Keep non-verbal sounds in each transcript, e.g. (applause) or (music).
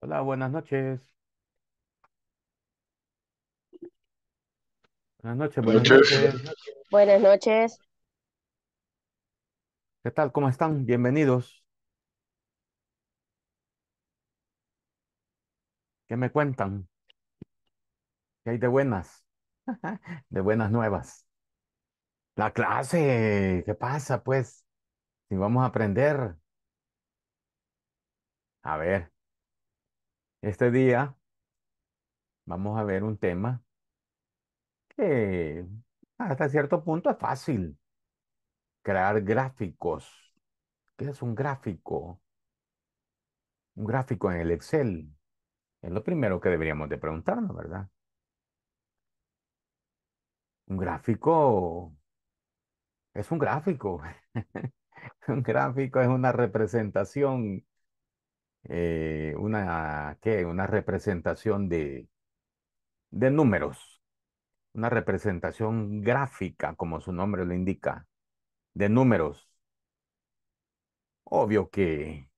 Hola, buenas noches. Buenas noches, Buenas noches. Buenas noches. ¿Qué tal? ¿Cómo están? Bienvenidos. ¿Qué me cuentan? ¿Qué hay de buenas? (laughs) De buenas nuevas. La clase, ¿qué pasa pues? Si vamos a aprender. A ver, este día vamos a ver un tema que hasta cierto punto es fácil. Crear gráficos. ¿Qué es un gráfico? Un gráfico en el Excel. Es lo primero que deberíamos de preguntarnos, ¿verdad? Un gráfico es un gráfico. (laughs) un gráfico es una representación eh, una, una representación de, de números, una representación gráfica, como su nombre lo indica, de números. Obvio que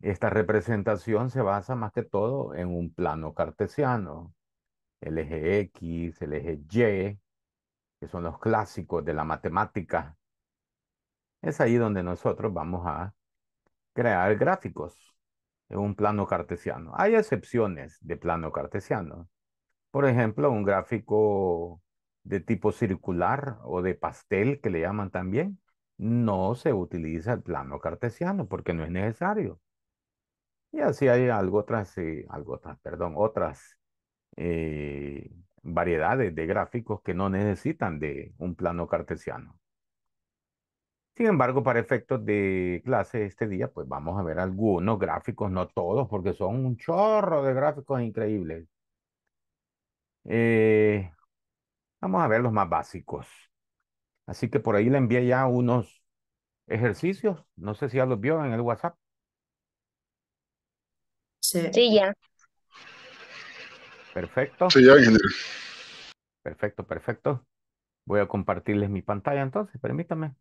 esta representación se basa más que todo en un plano cartesiano, el eje X, el eje Y, que son los clásicos de la matemática. Es ahí donde nosotros vamos a crear gráficos. Es un plano cartesiano. Hay excepciones de plano cartesiano. Por ejemplo, un gráfico de tipo circular o de pastel que le llaman también, no se utiliza el plano cartesiano porque no es necesario. Y así hay algo otras, eh, algo perdón, otras eh, variedades de gráficos que no necesitan de un plano cartesiano. Sin embargo, para efectos de clase este día, pues vamos a ver algunos gráficos, no todos, porque son un chorro de gráficos increíbles. Eh, vamos a ver los más básicos. Así que por ahí le envié ya unos ejercicios. No sé si ya los vio en el WhatsApp. Sí, ya. Perfecto. Sí, ya, Perfecto, perfecto. Voy a compartirles mi pantalla entonces, permítame.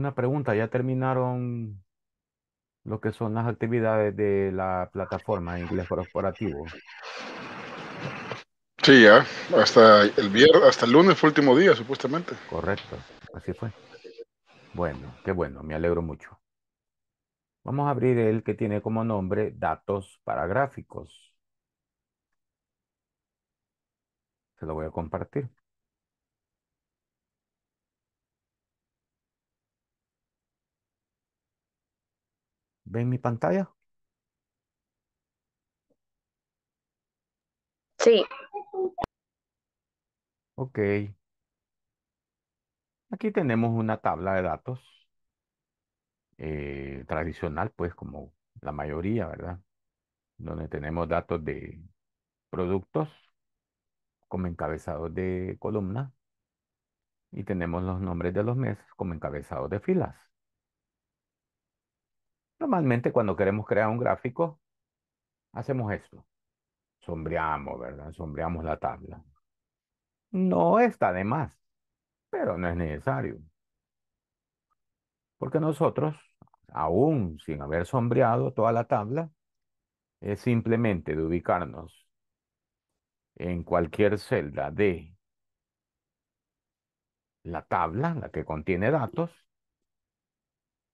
Una pregunta, ¿ya terminaron lo que son las actividades de la plataforma inglés corporativo? Sí, ya, hasta el viernes, hasta el lunes fue el último día, supuestamente. Correcto, así fue. Bueno, qué bueno, me alegro mucho. Vamos a abrir el que tiene como nombre datos para gráficos. Se lo voy a compartir. ¿Ven mi pantalla? Sí. Ok. Aquí tenemos una tabla de datos eh, tradicional, pues como la mayoría, ¿verdad? Donde tenemos datos de productos como encabezados de columna y tenemos los nombres de los meses como encabezados de filas. Normalmente cuando queremos crear un gráfico, hacemos esto. Sombreamos, ¿verdad? Sombreamos la tabla. No está de más, pero no es necesario. Porque nosotros, aún sin haber sombreado toda la tabla, es simplemente de ubicarnos en cualquier celda de la tabla, la que contiene datos,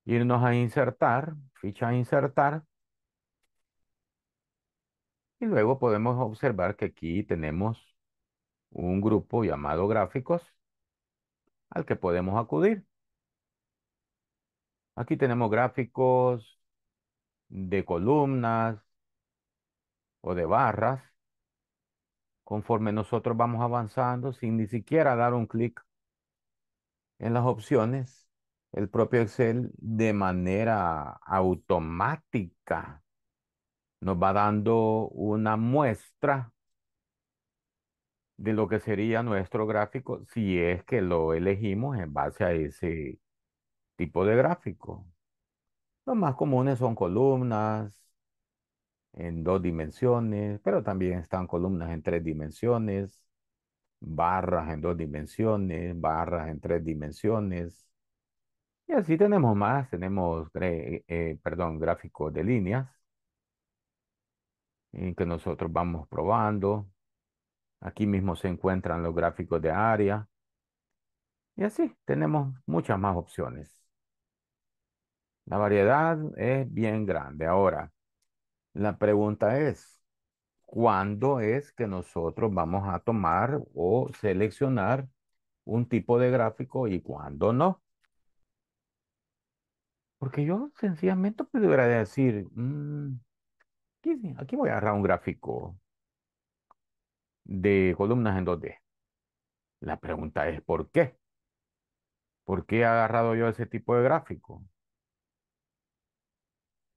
irnos a insertar, ficha insertar. Y luego podemos observar que aquí tenemos un grupo llamado gráficos al que podemos acudir. Aquí tenemos gráficos de columnas o de barras. Conforme nosotros vamos avanzando sin ni siquiera dar un clic en las opciones, el propio Excel de manera automática nos va dando una muestra de lo que sería nuestro gráfico si es que lo elegimos en base a ese tipo de gráfico. Los más comunes son columnas en dos dimensiones, pero también están columnas en tres dimensiones, barras en dos dimensiones, barras en tres dimensiones, y así tenemos más, tenemos, eh, perdón, gráficos de líneas en que nosotros vamos probando. Aquí mismo se encuentran los gráficos de área. Y así tenemos muchas más opciones. La variedad es bien grande. Ahora, la pregunta es, ¿cuándo es que nosotros vamos a tomar o seleccionar un tipo de gráfico y cuándo no? Porque yo sencillamente pudiera pues, decir, mm, aquí, voy a agarrar un gráfico de columnas en 2D. La pregunta es, ¿por qué? ¿Por qué he agarrado yo ese tipo de gráfico?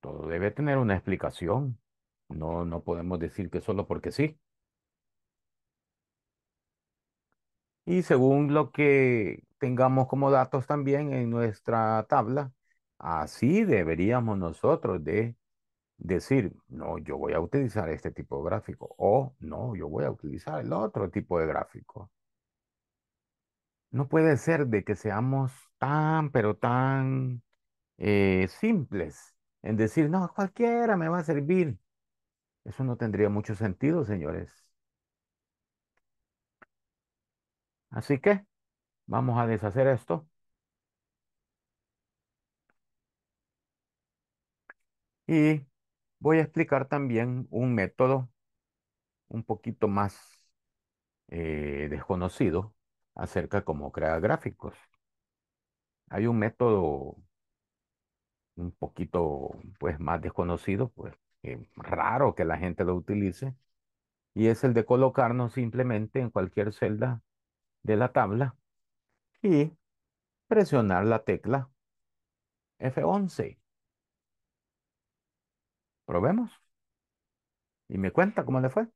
Todo debe tener una explicación. No, no podemos decir que solo porque sí. Y según lo que tengamos como datos también en nuestra tabla, Así deberíamos nosotros de decir, no, yo voy a utilizar este tipo de gráfico o no, yo voy a utilizar el otro tipo de gráfico. No puede ser de que seamos tan, pero tan eh, simples en decir, no, cualquiera me va a servir. Eso no tendría mucho sentido, señores. Así que vamos a deshacer esto. Y voy a explicar también un método un poquito más eh, desconocido acerca de cómo crear gráficos. Hay un método un poquito pues más desconocido, pues raro que la gente lo utilice, y es el de colocarnos simplemente en cualquier celda de la tabla y presionar la tecla F11. Probemos. Y me cuenta cómo le fue.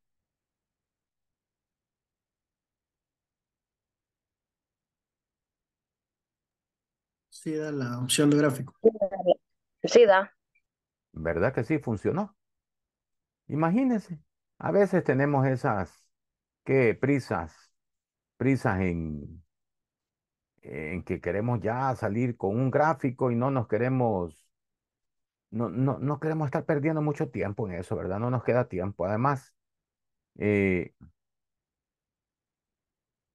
Sí, da la opción de gráfico. Sí, da. ¿Verdad que sí? Funcionó. Imagínense, a veces tenemos esas, ¿qué? Prisas, prisas en, en que queremos ya salir con un gráfico y no nos queremos no, queremos estar perdiendo mucho tiempo en eso, ¿verdad? No nos queda tiempo. Además, eh,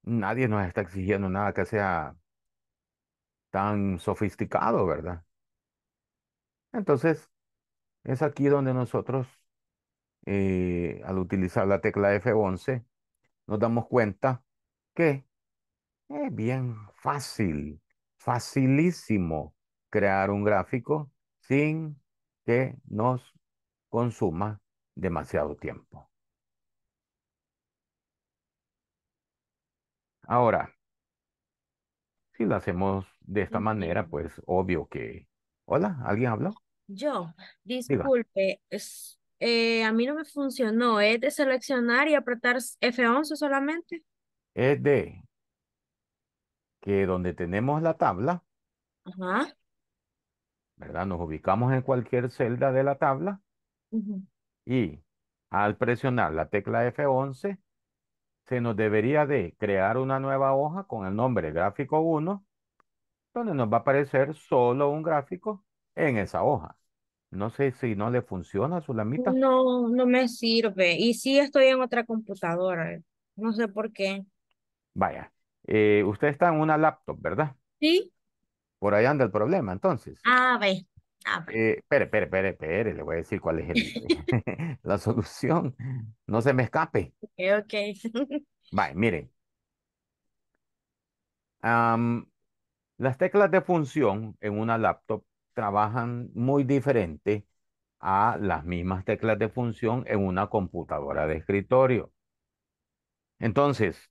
nadie nos está exigiendo nada que sea tan sofisticado, ¿verdad? Entonces, es aquí donde nosotros, eh, al utilizar la tecla F11, nos damos cuenta que es bien fácil, facilísimo crear un gráfico sin que nos consuma demasiado tiempo. Ahora, si lo hacemos de esta manera, pues obvio que... Hola, ¿alguien habla Yo, disculpe, eh, a mí no me funcionó. ¿eh? ¿Es de seleccionar y apretar F11 solamente? Es de que donde tenemos la tabla, Ajá. ¿verdad? Nos ubicamos en cualquier celda de la tabla y al presionar la tecla F11 se nos debería de crear una nueva hoja con el nombre gráfico 1 donde nos va a aparecer solo un gráfico en esa hoja. No sé si no le funciona a su lamita. No, no me sirve. Y sí estoy en otra computadora. No sé por qué. Vaya, eh, usted está en una laptop, ¿verdad? Sí. Por ahí anda el problema, entonces. A ver. A espere, espere, espere, le voy a decir cuál es (laughs) la solución. No se me escape. Ok, (laughs) Vale, miren. las teclas de función en una laptop trabajan muy diferente a las mismas teclas de función en una computadora de escritorio. Entonces,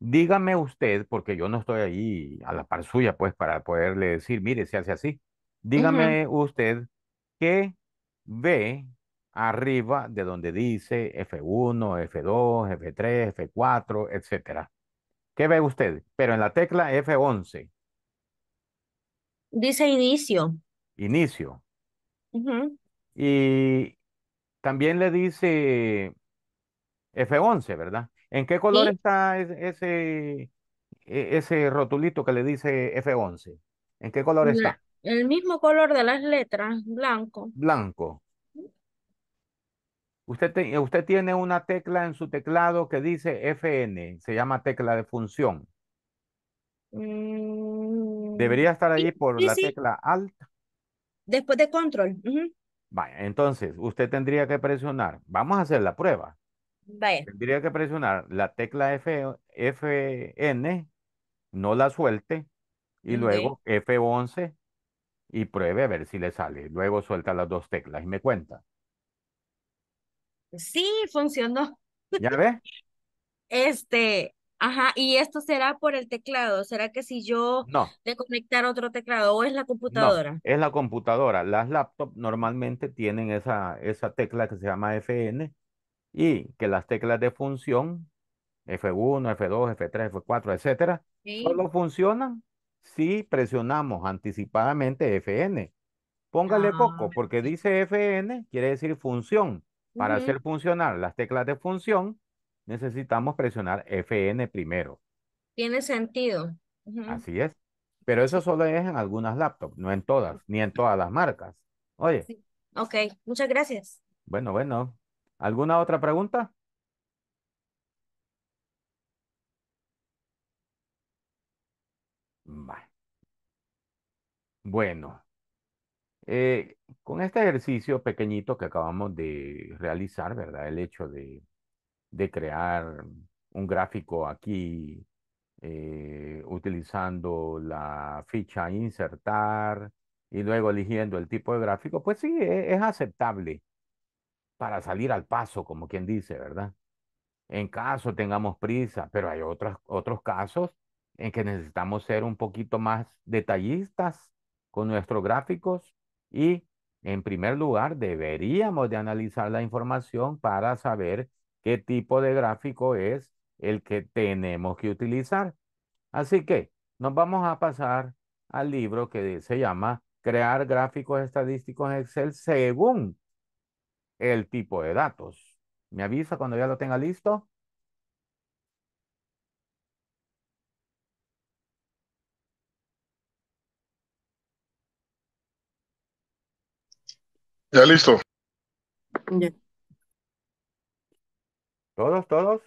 Dígame usted, porque yo no estoy ahí a la par suya, pues, para poderle decir, mire, se hace así. Dígame usted qué ve arriba de donde dice F1, F2, F3, F4, etcétera. ¿Qué ve usted? Pero en la tecla F11. Dice inicio. Inicio. Y también le dice F11, ¿verdad? ¿En qué color está ese, e, ese rotulito que le dice F11? ¿En qué color está? El mismo color de las letras, blanco. Blanco. Usted, usted tiene una tecla en su teclado que dice FN, se llama tecla de función. Mm, Debería estar allí por la tecla alta. Después de control. Vaya, entonces usted tendría que presionar. Vamos a hacer la prueba. Tendría que presionar la tecla F, Fn, no la suelte, y luego F11 y pruebe a ver si le sale. Luego suelta las dos teclas y me cuenta. Sí, funcionó. ¿Ya ves? Este, ajá, y esto será por el teclado. ¿Será que si yo no. de conectar otro teclado o es la computadora? es la computadora. Las laptops normalmente tienen esa, esa tecla que se llama FN y que las teclas de función F1, F2, F3, F4, etcétera, solo funcionan si presionamos anticipadamente Fn. Póngale ah. poco, porque dice Fn, quiere decir función. Para hacer funcionar las teclas de función, necesitamos presionar Fn primero. Tiene sentido. Así es. Pero eso solo es en algunas laptops, no en todas, ni en todas las marcas. Oye. Ok, muchas gracias. Bueno, bueno. ¿Alguna otra pregunta? Bueno, eh, con este ejercicio pequeñito que acabamos de realizar, ¿verdad? El hecho de, de crear un gráfico aquí eh, utilizando la ficha insertar y luego eligiendo el tipo de gráfico, pues sí, e-, es aceptable para salir al paso, como quien dice, ¿verdad? En caso tengamos prisa, pero hay otros, otros casos en que necesitamos ser un poquito más detallistas con nuestros gráficos y en primer lugar deberíamos de analizar la información para saber qué tipo de gráfico es el que tenemos que utilizar. Así que nos vamos a pasar al libro que se llama Crear gráficos estadísticos en Excel según el tipo de datos. ¿Me avisa cuando ya lo tenga listo? Ya listo. ¿Todos, todos?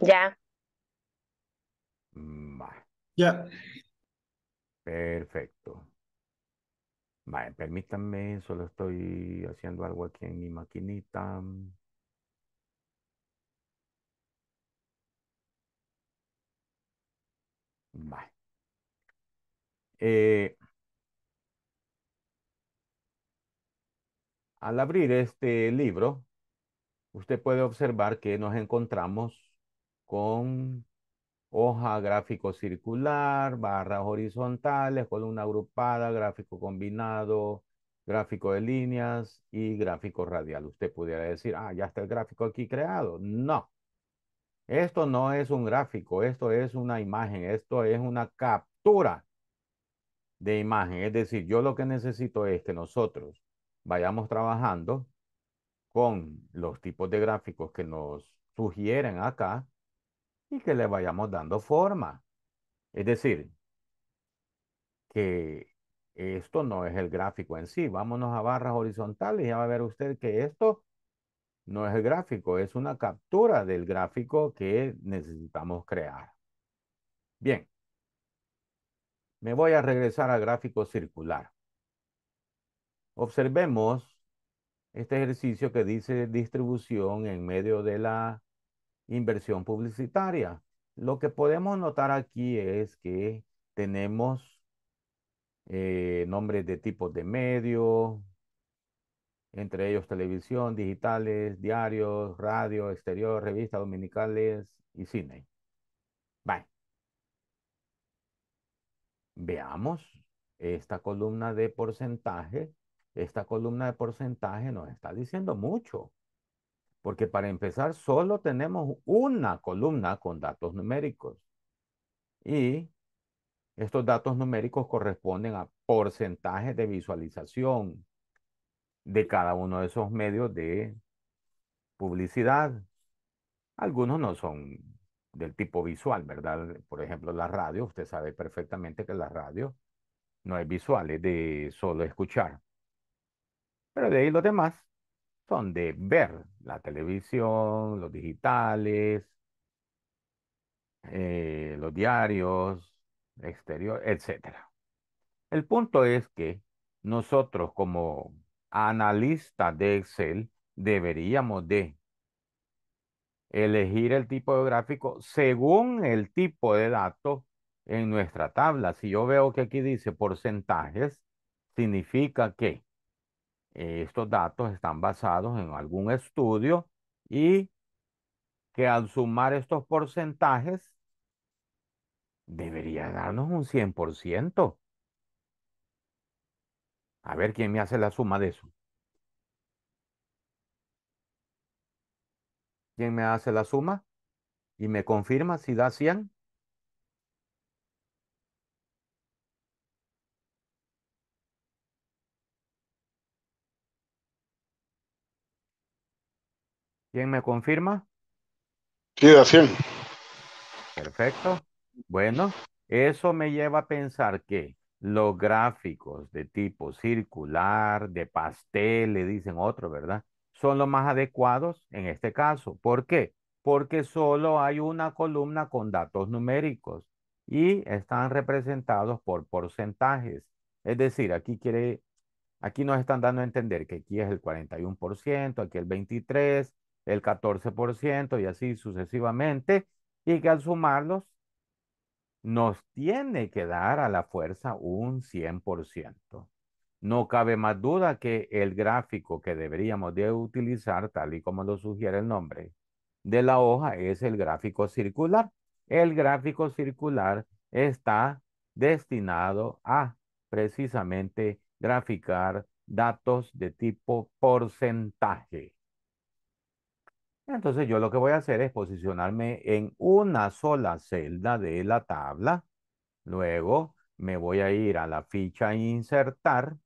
Ya. Ya. Perfecto permítanme, solo estoy haciendo algo aquí en mi maquinita. Eh, al abrir este libro, usted puede observar que nos encontramos con hoja gráfico circular, barras horizontales, columna agrupada, gráfico combinado, gráfico de líneas y gráfico radial. Usted pudiera decir, ah, ya está el gráfico aquí creado. No. Esto no es un gráfico, esto es una imagen, esto es una captura de imagen. Es decir, yo lo que necesito es que nosotros vayamos trabajando con los tipos de gráficos que nos sugieren acá y que le vayamos dando forma. Es decir, que esto no es el gráfico en sí. Vámonos a barras horizontales y ya va a ver usted que esto no es el gráfico, es una captura del gráfico que necesitamos crear. Bien. Me voy a regresar al gráfico circular. Observemos este ejercicio que dice distribución en medio de la inversión publicitaria. Lo que podemos notar aquí es que tenemos eh, nombres de tipos de medios, entre ellos televisión, digitales, diarios, radio, exterior, revistas dominicales y cine. Veamos esta columna de porcentaje. Esta columna de porcentaje nos está diciendo mucho. Porque para empezar, solo tenemos una columna con datos numéricos. Y estos datos numéricos corresponden a porcentajes de visualización de cada uno de esos medios de publicidad. Algunos no son del tipo visual, ¿verdad? Por ejemplo, la radio, usted sabe perfectamente que la radio no es visual, es de solo escuchar. Pero de ahí los demás son de ver la televisión, los digitales, eh, los diarios, exterior, etc. El punto es que nosotros como analistas de Excel deberíamos de elegir el tipo de gráfico según el tipo de datos en nuestra tabla. Si yo veo que aquí dice porcentajes, significa que eh, estos datos están basados en algún estudio y que al sumar estos porcentajes debería darnos un 100%. A ver quién me hace la suma de eso. ¿Quién me hace la suma? Y me confirma si da 100. ¿Quién me confirma? Sí, de 100. Perfecto. Bueno, eso me lleva a pensar que los gráficos de tipo circular, de pastel, le dicen otro, ¿verdad? Son los más adecuados en este caso. ¿Por qué? Porque solo hay una columna con datos numéricos y están representados por porcentajes. Es decir, aquí quiere, aquí nos están dando a entender que aquí es el 41%, aquí el 23%, el 14% y así sucesivamente, y que al sumarlos nos tiene que dar a la fuerza un 100%. No cabe más duda que el gráfico que deberíamos de utilizar, tal y como lo sugiere el nombre de la hoja, es el gráfico circular. El gráfico circular está destinado a precisamente graficar datos de tipo porcentaje. Entonces yo lo que voy a hacer es posicionarme en una sola celda de la tabla. Luego me voy a ir a la ficha insertar.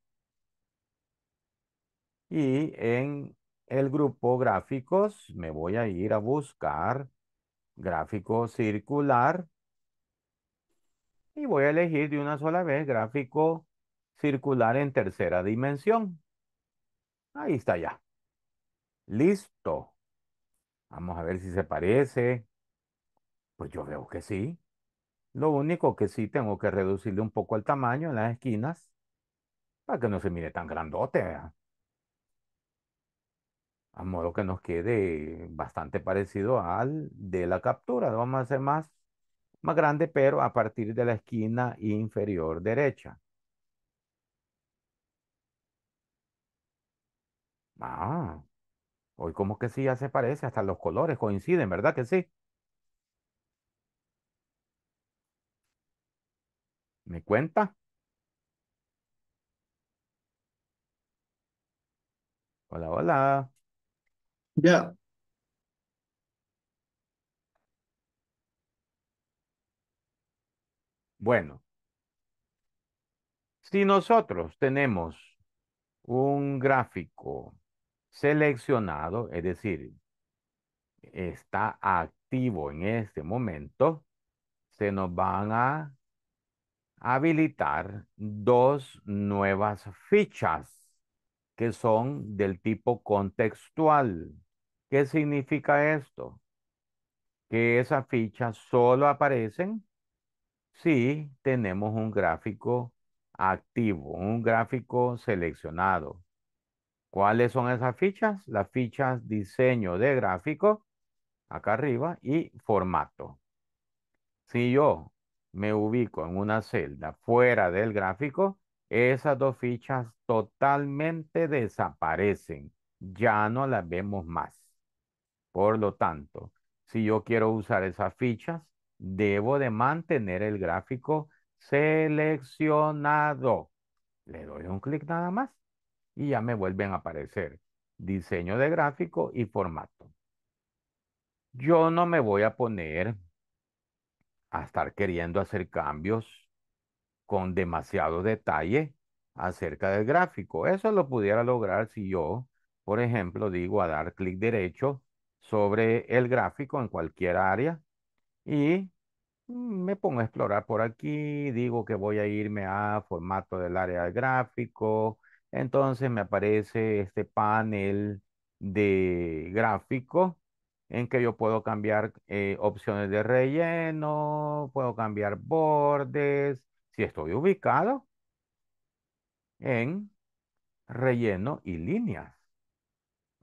Y en el grupo gráficos me voy a ir a buscar gráfico circular. Y voy a elegir de una sola vez gráfico circular en tercera dimensión. Ahí está ya. Listo. Vamos a ver si se parece. Pues yo veo que sí. Lo único que sí tengo que reducirle un poco el tamaño en las esquinas para que no se mire tan grandote. ¿ah? A modo que nos quede bastante parecido al de la captura. vamos a hacer más, más grande, pero a partir de la esquina inferior derecha. Ah, Hoy como que sí, ya se parece, hasta los colores coinciden, ¿verdad que sí? ¿Me cuenta? Hola, hola. Ya. Bueno, si nosotros tenemos un gráfico seleccionado, es decir, está activo en este momento, se nos van a habilitar dos nuevas fichas que son del tipo contextual. ¿Qué significa esto? Que esas fichas solo aparecen si tenemos un gráfico activo, un gráfico seleccionado. ¿Cuáles son esas fichas? Las fichas diseño de gráfico, acá arriba, y formato. Si yo me ubico en una celda fuera del gráfico, esas dos fichas totalmente desaparecen. Ya no las vemos más. Por lo tanto, si yo quiero usar esas fichas, debo de mantener el gráfico seleccionado. Le doy un clic nada más y ya me vuelven a aparecer diseño de gráfico y formato. Yo no me voy a poner a estar queriendo hacer cambios con demasiado detalle acerca del gráfico. Eso lo pudiera lograr si yo, por ejemplo, digo a dar clic derecho sobre el gráfico en cualquier área y mm, me pongo a explorar por aquí, digo que voy a irme a formato del área de gráfico, entonces me aparece este panel de gráfico en que yo puedo cambiar eh, opciones de relleno, puedo cambiar bordes, si estoy ubicado en relleno y líneas.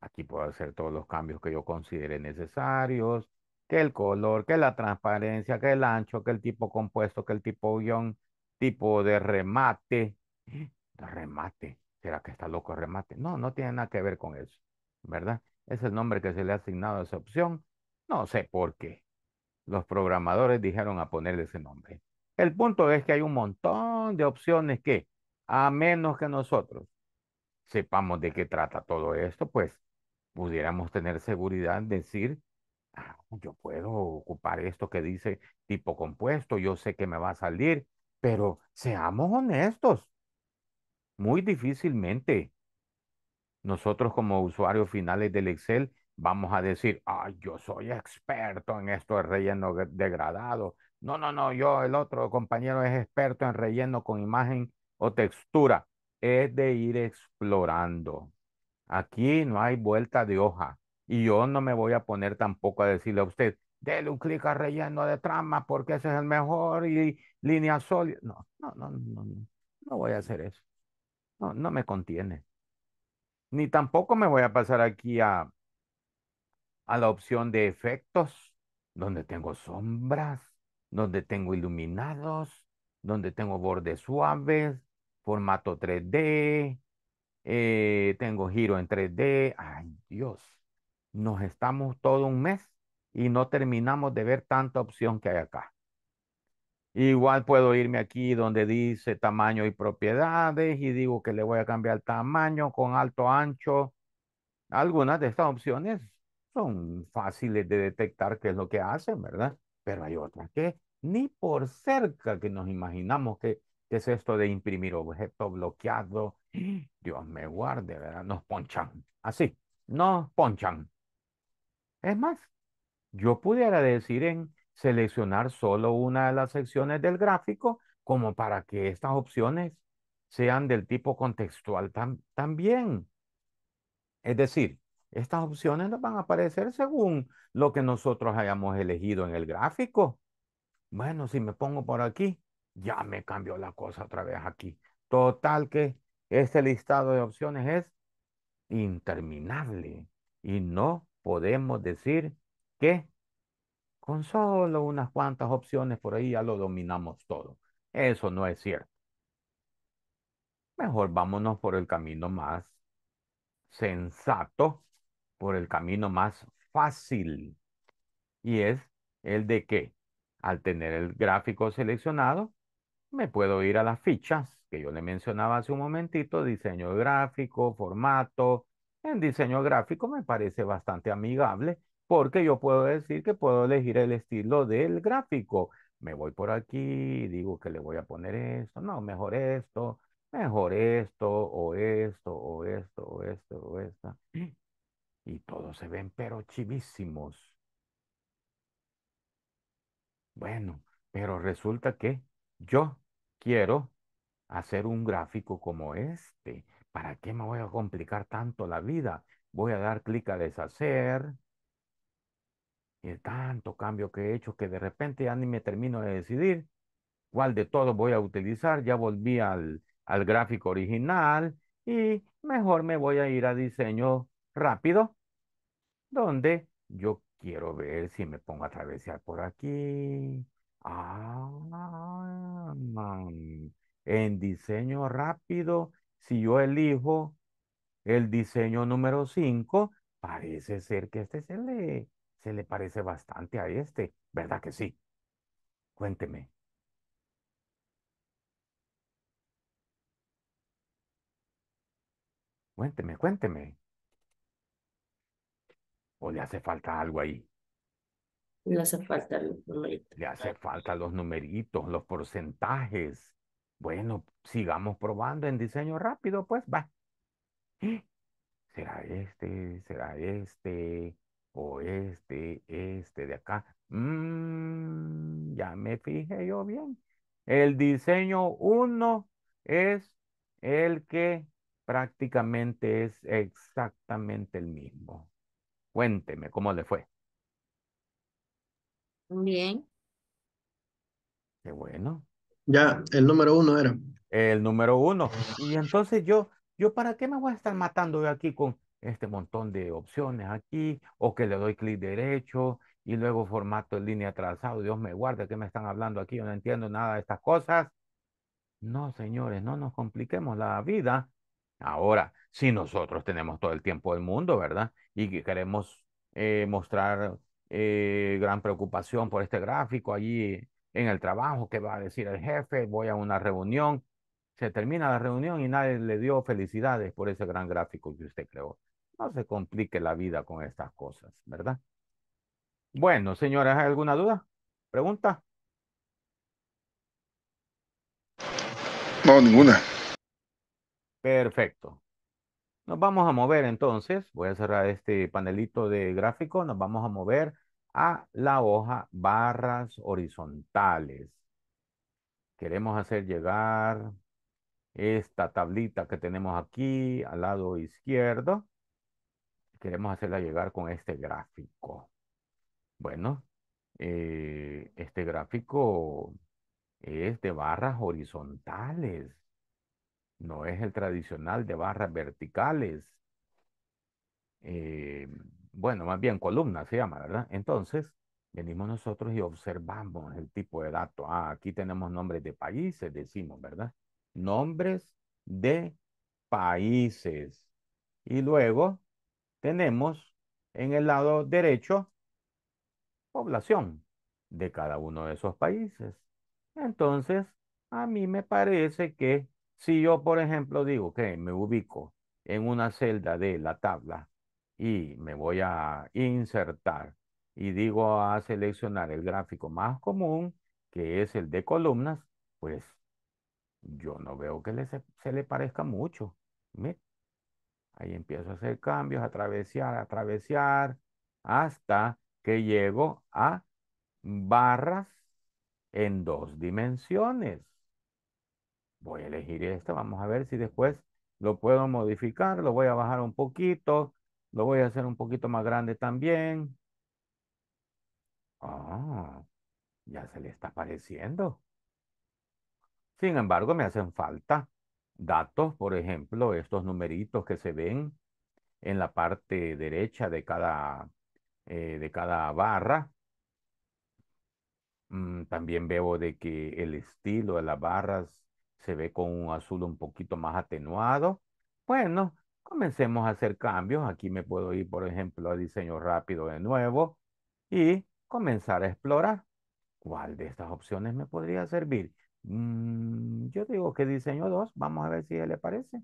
Aquí puedo hacer todos los cambios que yo considere necesarios, que el color, que la transparencia, que el ancho, que el tipo compuesto, que el tipo guión, tipo de remate. (gasps) remate. ¿Será que está loco el remate? No, no tiene nada que ver con eso, ¿verdad? Es el nombre que se le ha asignado a esa opción. No sé por qué. Los programadores dijeron a ponerle ese nombre. El punto es que hay un montón de opciones que, a menos que nosotros sepamos de qué trata todo esto, pues pudiéramos tener seguridad en decir, ah, yo puedo ocupar esto que dice tipo compuesto, yo sé que me va a salir, pero seamos honestos. Muy difícilmente. Nosotros como usuarios finales del Excel vamos a decir, ay yo soy experto en esto de relleno degradado. No, no, no, yo, el otro compañero es experto en relleno con imagen o textura. Es de ir explorando. Aquí no hay vuelta de hoja. Y yo no me voy a poner tampoco a decirle a usted, dele un clic a relleno de trama porque ese es el mejor y línea sólida. No, no, no, no, no, no voy a hacer eso. No, me contiene. Ni tampoco me voy a pasar aquí a, a la opción de efectos, donde tengo sombras, donde tengo iluminados, donde tengo bordes suaves, formato 3D, eh, tengo giro en 3D. Ay, Dios, nos estamos todo un mes y no terminamos de ver tanta opción que hay acá. Igual puedo irme aquí donde dice tamaño y propiedades y digo que le voy a cambiar tamaño con alto, ancho. Algunas de estas opciones son fáciles de detectar qué es lo que hacen, ¿verdad? Pero hay otras que ni por cerca que nos imaginamos que, que es esto de imprimir objeto bloqueado. (gasps) Dios me guarde, ¿verdad? Nos ponchan. Así, nos ponchan. Es más, yo pudiera decir en seleccionar solo una de las secciones del gráfico como para que estas opciones sean del tipo contextual también. Es decir, estas opciones nos van a aparecer según lo que nosotros hayamos elegido en el gráfico. Bueno, si me pongo por aquí, ya me cambió la cosa otra vez aquí. Total que este listado de opciones es interminable y no podemos decir que con solo unas cuantas opciones por ahí ya lo dominamos todo. Eso no es cierto. Mejor vámonos por el camino más sensato, por el camino más fácil. Y es el de que al tener el gráfico seleccionado, me puedo ir a las fichas que yo le mencionaba hace un momentito, diseño gráfico, formato. En diseño gráfico me parece bastante amigable porque yo puedo decir que puedo elegir el estilo del gráfico. Me voy por aquí, digo que le voy a poner esto, no, mejor esto, mejor esto, o esto, o esto, o esto, o esta. (clears throat) Y todos se ven pero chivísimos. Bueno, pero resulta que yo quiero hacer un gráfico como este. ¿Para qué me voy a complicar tanto la vida? Voy a dar clic a deshacer y eh, tanto cambio que he hecho que de repente ya ni me termino de decidir cuál de todos voy a utilizar. Ya volví al, al gráfico original y mejor me voy a ir a diseño rápido, donde yo quiero ver si me pongo a atravesar por aquí. Ah, en diseño rápido, si yo elijo el diseño número 5, parece ser que este se lee le parece bastante a este, ¿verdad que sí? Cuénteme. Cuénteme, cuénteme. ¿O le hace falta algo ahí? Le hace falta los Le hace falta los numeritos, los porcentajes. Bueno, sigamos probando en diseño rápido, pues va. (gasps) ¿Será este? ¿Será este? o este, este de acá. Mm, ya me fijé yo bien. El diseño uno es el que prácticamente es exactamente el mismo. Cuénteme cómo le fue. Bien. Qué bueno. Ya, el número uno era. El número uno. Y entonces yo, yo para qué me voy a estar matando de aquí con, este montón de opciones aquí, o que le doy clic derecho y luego formato en línea trazado. Dios me guarde, ¿qué me están hablando aquí? Yo no entiendo nada de estas cosas. No, señores, no nos compliquemos la vida. Ahora, si nosotros tenemos todo el tiempo del mundo, ¿verdad? Y queremos eh, mostrar eh, gran preocupación por este gráfico allí en el trabajo, qué va a decir el jefe, voy a una reunión, se termina la reunión y nadie le dio felicidades por ese gran gráfico que usted creó. No se complique la vida con estas cosas, ¿verdad? Bueno, señoras, ¿hay alguna duda? ¿Pregunta? No, ninguna. Perfecto. Nos vamos a mover entonces, voy a cerrar este panelito de gráfico, nos vamos a mover a la hoja barras horizontales. Queremos hacer llegar esta tablita que tenemos aquí al lado izquierdo queremos hacerla llegar con este gráfico. Bueno, eh, este gráfico es de barras horizontales. No es el tradicional de barras verticales. Eh, bueno, más bien columna se llama, ¿verdad? Entonces, venimos nosotros y observamos el tipo de dato. Ah, aquí tenemos nombres de países, decimos, ¿verdad? Nombres de países. Y luego tenemos en el lado derecho población de cada uno de esos países. Entonces, a mí me parece que si yo, por ejemplo, digo que me ubico en una celda de la tabla y me voy a insertar y digo a seleccionar el gráfico más común, que es el de columnas, pues yo no veo que se, le parezca mucho. Ahí empiezo a hacer cambios, a travesear, a hasta que llego a barras en dos dimensiones. Voy a elegir esta, vamos a ver si después lo puedo modificar, lo voy a bajar un poquito, lo voy a hacer un poquito más grande también. Ah, ya se le está apareciendo. Sin embargo, me hacen falta datos, por ejemplo, estos numeritos que se ven en la parte derecha de cada, eh, de cada barra. Mm, también veo de que el estilo de las barras se ve con un azul un poquito más atenuado. Bueno, comencemos a hacer cambios. Aquí me puedo ir, por ejemplo, a diseño rápido de nuevo y comenzar a explorar cuál de estas opciones me podría servir. Mm, yo digo que diseño dos, vamos a ver si le parece.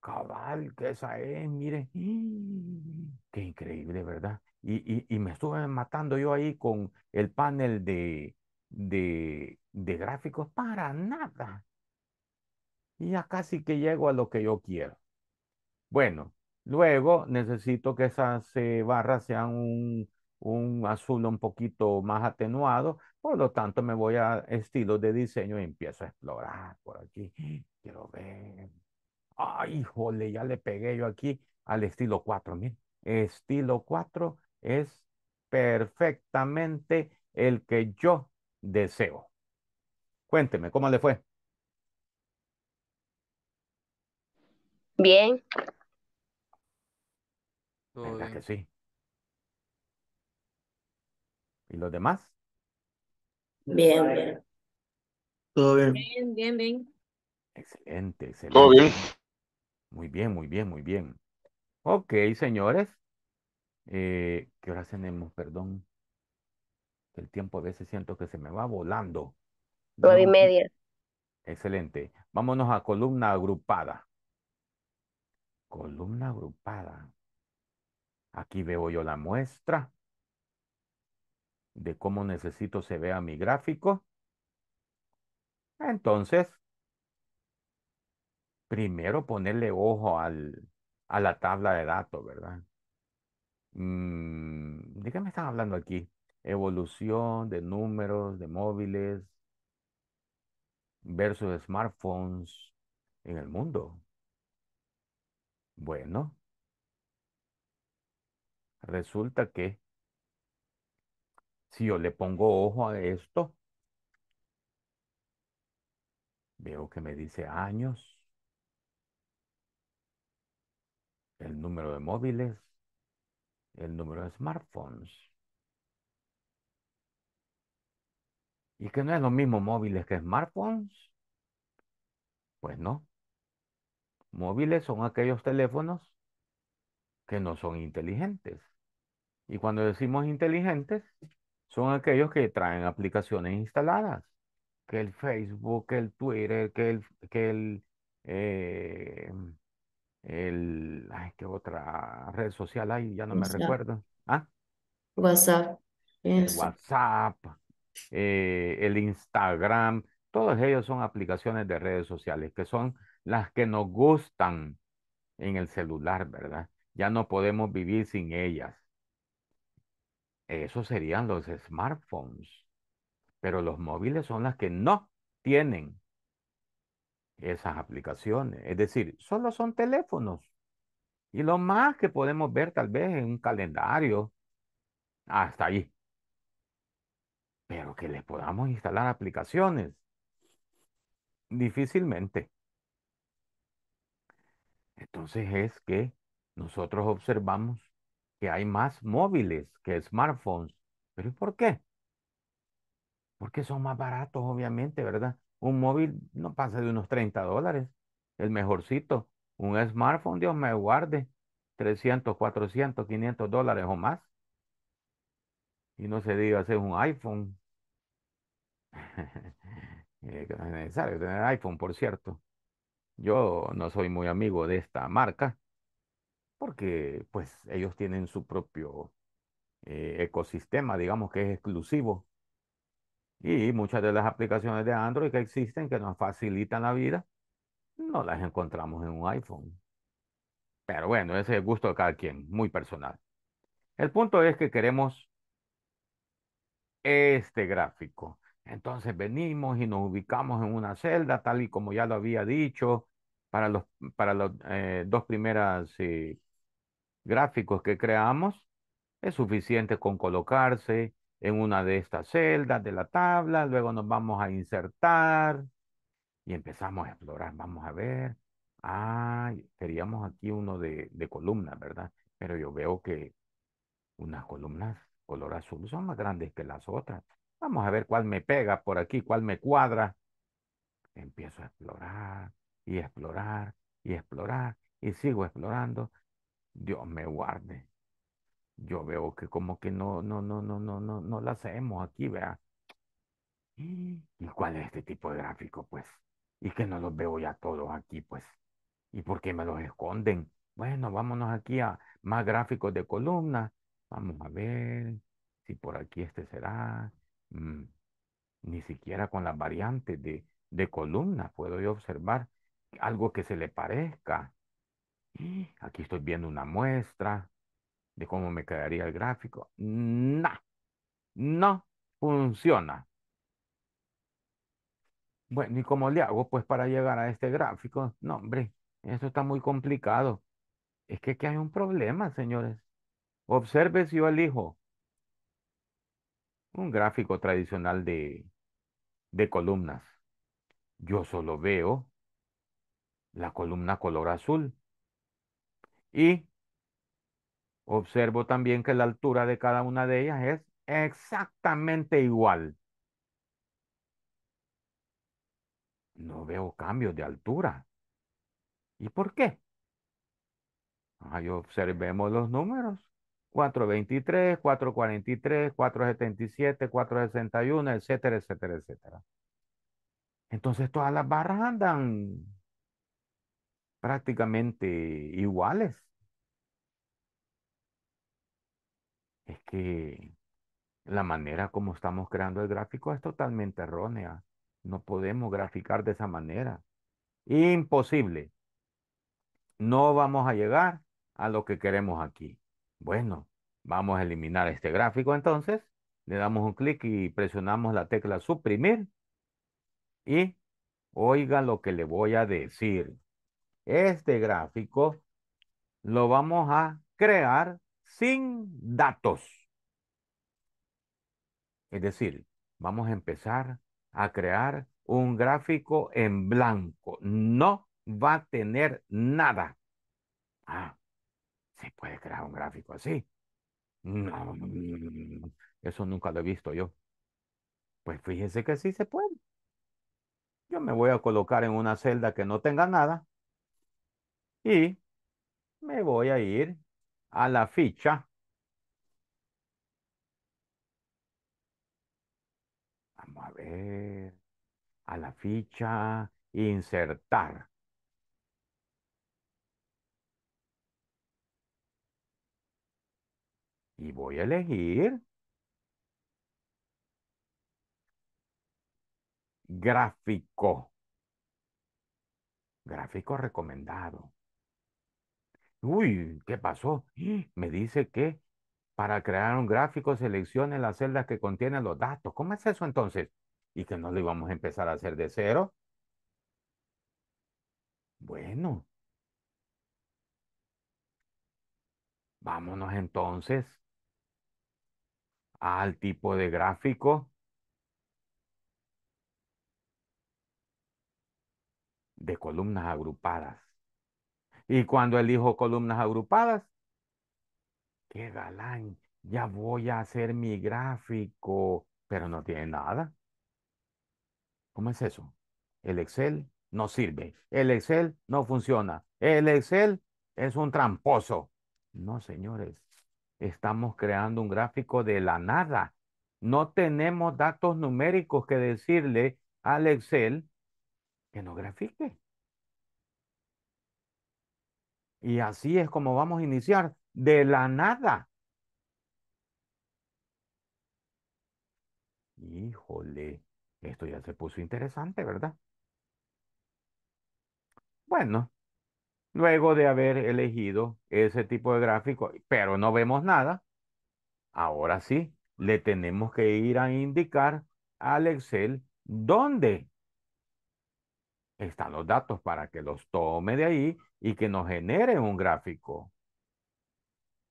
Cabal, que esa es, mire. ¡Ah! Qué increíble, ¿verdad? Y, me estuve matando yo ahí con el panel de, de, gráficos para nada. Y ya casi que llego a lo que yo quiero. Bueno, luego necesito que esas eh, barras sean un, un azul un poquito más atenuado por lo tanto, me voy a estilos de diseño y empiezo a explorar por aquí. Quiero ver. Ay, jole, ya le pegué yo aquí al estilo cuatro. estilo 4 es perfectamente el que yo deseo. Cuénteme, ¿cómo le fue? Bien. que sí? ¿Y los demás? Bien, bien. Todo bien. Bien, bien, bien. Excelente, excelente. Todo bien. Muy bien, muy bien, muy bien. Ok, señores. Eh, ¿qué hora tenemos? Perdón. El tiempo a veces siento que se me va volando. Nueve y media. Excelente. Vámonos a columna agrupada. Columna agrupada. Aquí veo yo la muestra de cómo necesito se vea mi gráfico. Entonces, primero ponerle ojo al, a la tabla de datos, ¿verdad? Mm, ¿De qué me están hablando aquí? Evolución de números, de móviles versus smartphones en el mundo. Bueno, resulta que si yo le pongo ojo a esto, veo que me dice años, el número de móviles, el número de smartphones. Y que no es lo mismo móviles que smartphones. Pues no. Móviles son aquellos teléfonos que no son inteligentes. Y cuando decimos inteligentes, son aquellos que traen aplicaciones instaladas, que el Facebook, que el Twitter, que el, que el, eh, el, ay, qué otra red social hay, ya no me recuerdo. ¿Ah? WhatsApp. WhatsApp, eh, el Instagram, todos ellos son aplicaciones de redes sociales, que son las que nos gustan en el celular, ¿verdad? Ya no podemos vivir sin ellas eso serían los smartphones. Pero los móviles son las que no tienen esas aplicaciones. Es decir, solo son teléfonos. Y lo más que podemos ver tal vez en un calendario, hasta ahí. Pero que les podamos instalar aplicaciones, difícilmente. Entonces es que nosotros observamos que hay más móviles que smartphones. ¿Pero y por qué? Porque son más baratos, obviamente, ¿verdad? Un móvil no pasa de unos 30 dólares, el mejorcito. Un smartphone, Dios me guarde, 300, 400, 500 dólares o más. Y no se diga es un iPhone. (laughs) Eh, es necesario tener iPhone, por cierto. Yo no soy muy amigo de esta marca, porque pues ellos tienen su propio eh, ecosistema, digamos que es exclusivo. Y muchas de las aplicaciones de Android que existen que nos facilitan la vida, no las encontramos en un iPhone. Pero bueno, ese es el gusto de cada quien, muy personal. El punto es que queremos este gráfico. Entonces venimos y nos ubicamos en una celda, tal y como ya lo había dicho, para, los, para los, eh, dos primeras eh, gráficos que creamos, es suficiente con colocarse en una de estas celdas de la tabla, luego nos vamos a insertar y empezamos a explorar, vamos a ver. Ah, queríamos aquí uno de, de columnas, ¿verdad? Pero yo veo que unas columnas color azul son más grandes que las otras. Vamos a ver cuál me pega por aquí, cuál me cuadra. Empiezo a explorar y explorar y explorar y sigo explorando Dios me guarde. Yo veo que como que no, no, no, no, no, no, no lo hacemos aquí, vea. ¿Y cuál es este tipo de gráfico, pues? Y que no los veo ya todos aquí, pues. ¿Y por qué me los esconden? Bueno, vámonos aquí a más gráficos de columna. Vamos a ver si por aquí este será. Mm, ni siquiera con las variantes de, de columna puedo yo observar algo que se le parezca. Aquí estoy viendo una muestra de cómo me quedaría el gráfico. No, no funciona. Bueno, ¿y cómo le hago pues para llegar a este gráfico? No, hombre, esto está muy complicado. Es que aquí hay un problema, señores. Observe si yo elijo un gráfico tradicional de, de columnas. Yo solo veo la columna color azul. Y observo también que la altura de cada una de ellas es exactamente igual. No veo cambios de altura. ¿Y por qué? Ahí observemos los números. 423, 443, 477, 461, etcétera, etcétera, etcétera. Entonces todas las barras andan prácticamente iguales. Es que la manera como estamos creando el gráfico es totalmente errónea. No podemos graficar de esa manera. Imposible. No vamos a llegar a lo que queremos aquí. Bueno, vamos a eliminar este gráfico entonces. Le damos un clic y presionamos la tecla suprimir. Y oiga lo que le voy a decir. Este gráfico lo vamos a crear sin datos. Es decir, vamos a empezar a crear un gráfico en blanco. No va a tener nada. Ah, se puede crear un gráfico así. No, eso nunca lo he visto yo. Pues fíjense que sí se puede. Yo me voy a colocar en una celda que no tenga nada y me voy a ir a la ficha. Vamos a ver. A la ficha insertar. Y voy a elegir gráfico. Gráfico recomendado. Uy, ¿qué pasó? Me dice que para crear un gráfico seleccione las celdas que contienen los datos. ¿Cómo es eso entonces? Y que no lo íbamos a empezar a hacer de cero. Bueno. Vámonos entonces al tipo de gráfico. de columnas agrupadas. Y cuando elijo columnas agrupadas, qué galán, ya voy a hacer mi gráfico, pero no tiene nada. ¿Cómo es eso? El Excel no sirve, el Excel no funciona, el Excel es un tramposo. No, señores, estamos creando un gráfico de la nada. No tenemos datos numéricos que decirle al Excel que no grafique. Y así es como vamos a iniciar de la nada. Híjole, esto ya se puso interesante, ¿verdad? Bueno, luego de haber elegido ese tipo de gráfico, pero no vemos nada, ahora sí, le tenemos que ir a indicar al Excel dónde están los datos para que los tome de ahí y que nos genere un gráfico.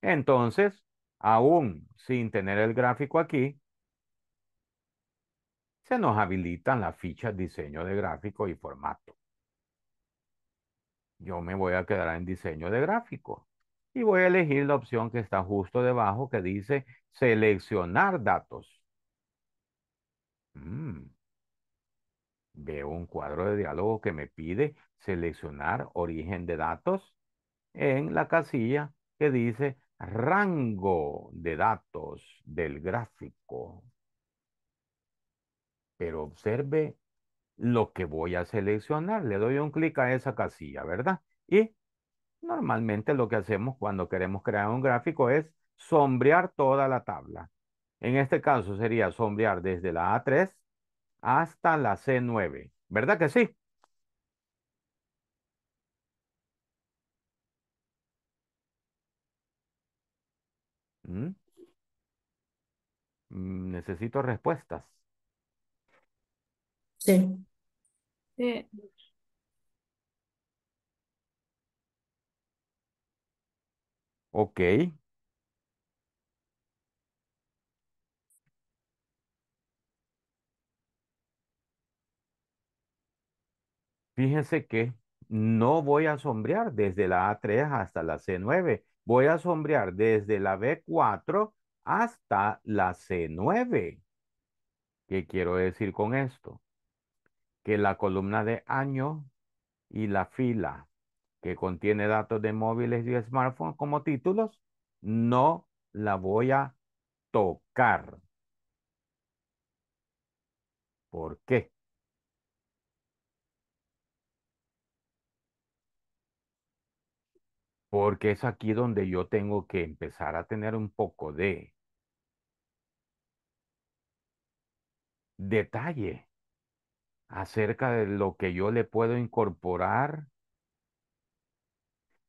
Entonces, aún sin tener el gráfico aquí, se nos habilitan las fichas diseño de gráfico y formato. Yo me voy a quedar en diseño de gráfico y voy a elegir la opción que está justo debajo que dice seleccionar datos. Mm. Veo un cuadro de diálogo que me pide seleccionar origen de datos en la casilla que dice rango de datos del gráfico. Pero observe lo que voy a seleccionar. Le doy un clic a esa casilla, ¿verdad? Y normalmente lo que hacemos cuando queremos crear un gráfico es sombrear toda la tabla. En este caso sería sombrear desde la A3 hasta la c nueve ¿Verdad que sí? Mm. Mm, necesito respuestas. Sí. Sí. Ok. Fíjense que no voy a sombrear desde la A3 hasta la C9. Voy a sombrear desde la B4 hasta la C9. ¿Qué quiero decir con esto? Que la columna de año y la fila que contiene datos de móviles y smartphones como títulos, no la voy a tocar. ¿Por qué? porque es aquí donde yo tengo que empezar a tener un poco de detalle acerca de lo que yo le puedo incorporar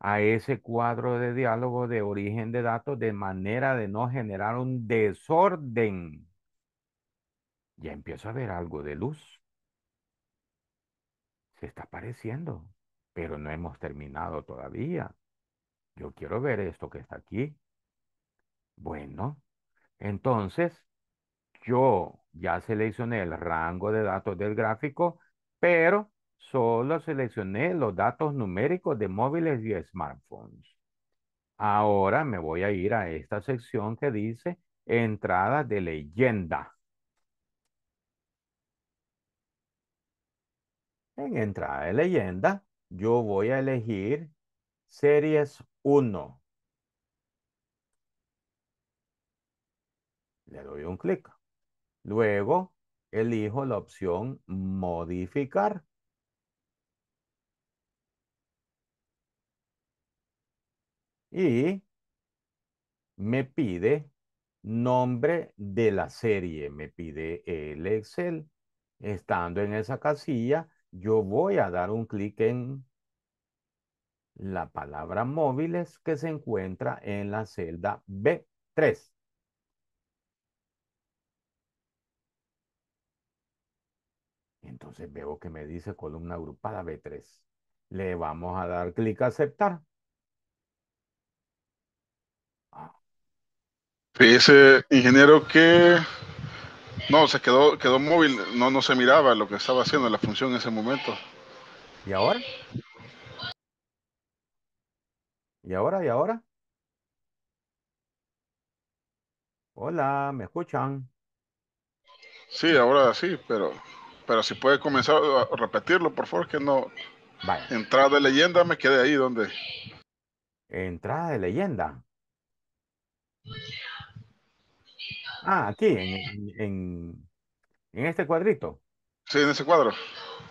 a ese cuadro de diálogo de origen de datos de manera de no generar un desorden. Ya empiezo a ver algo de luz. Se está apareciendo, pero no hemos terminado todavía. Yo quiero ver esto que está aquí. Bueno, entonces yo ya seleccioné el rango de datos del gráfico, pero solo seleccioné los datos numéricos de móviles y smartphones. Ahora me voy a ir a esta sección que dice entrada de leyenda. En entrada de leyenda, yo voy a elegir series 1. Le doy un clic. Luego elijo la opción modificar. Y me pide nombre de la serie, me pide el Excel. Estando en esa casilla, yo voy a dar un clic en la palabra móviles que se encuentra en la celda B3. Entonces veo que me dice columna agrupada B3. Le vamos a dar clic a aceptar. Fíjese, ah. ingeniero, que no, se quedó, quedó móvil, no, no se miraba lo que estaba haciendo la función en ese momento. ¿Y ahora? ¿Y ahora? ¿Y ahora? Hola, ¿me escuchan? Sí, ahora sí, pero, pero si puede comenzar a repetirlo, por favor, que no. Entrada de leyenda, me quedé ahí donde. Entrada de leyenda. Ah, aquí, en, en, este cuadrito. Sí, en ese cuadro.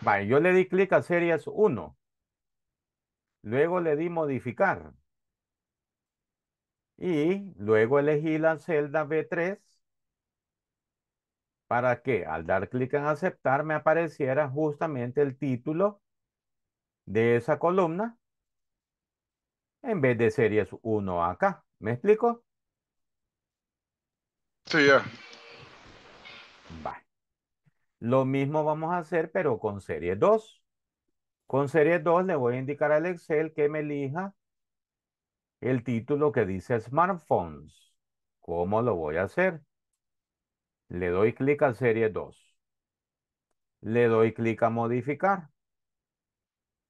Vale, yo le di clic a series 1. Luego le di modificar. Y luego elegí la celda B3 para que al dar clic en aceptar me apareciera justamente el título de esa columna en vez de series 1 acá. ¿Me explico? Sí, ya. Lo mismo vamos a hacer, pero con serie 2. Con serie 2 le voy a indicar al Excel que me elija el título que dice smartphones. ¿Cómo lo voy a hacer? Le doy clic a serie 2. Le doy clic a modificar.